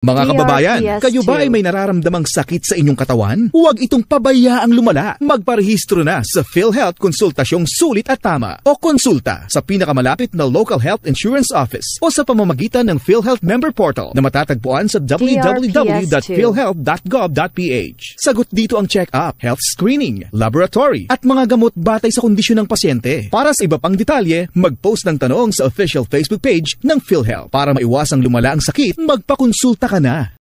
Mga kababayan, kayo ba ay may nararamdamang sakit sa inyong katawan? Huwag itong pabayaang lumala. Magparehistro na sa PhilHealth Konsultasyong Sulit at Tama o konsulta sa pinakamalapit na local health insurance office o sa pamamagitan ng PhilHealth Member Portal na matatagpuan sa www.philhealth.gov.ph. Sagot dito ang check-up, health screening, laboratory, at mga gamot batay sa kondisyon ng pasyente. Para sa iba pang detalye, mag-post ng tanong sa official Facebook page ng PhilHealth. Para maiwasang lumala ang sakit, magpakonsulta ka na.